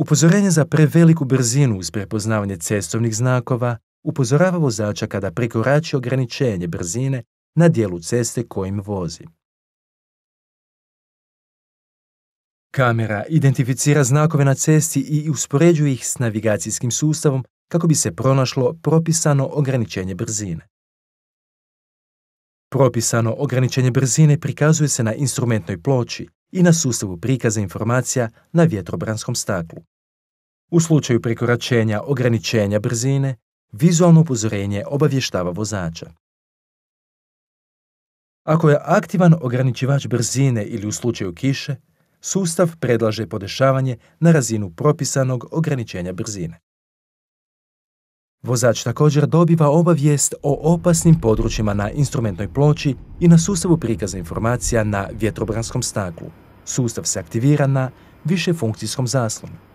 Upozorenje za preveliku brzinu uz prepoznavanje cestovnih znakova upozorava vozača kada prekorači ograničenje brzine na dijelu ceste kojim vozi. Kamera identificira znakove na cesti i uspoređuje ih s navigacijskim sustavom kako bi se pronašlo propisano ograničenje brzine. Propisano ograničenje brzine prikazuje se na instrumentnoj ploči, i na sustavu prikaza informacija na vjetrobranskom staklu. U slučaju prekoračenja ograničenja brzine, vizualno upozorenje obavještava vozača. Ako je aktivan ograničivač brzine ili u slučaju kiše, sustav predlaže podešavanje na razinu propisanog ograničenja brzine. Vozač također dobiva obavijest o opasnim područjima na instrumentnoj ploči i na sustavu prikaza informacija na vjetrobranskom staklu. Sustav se aktivira na višefunkcijskom zaslonu.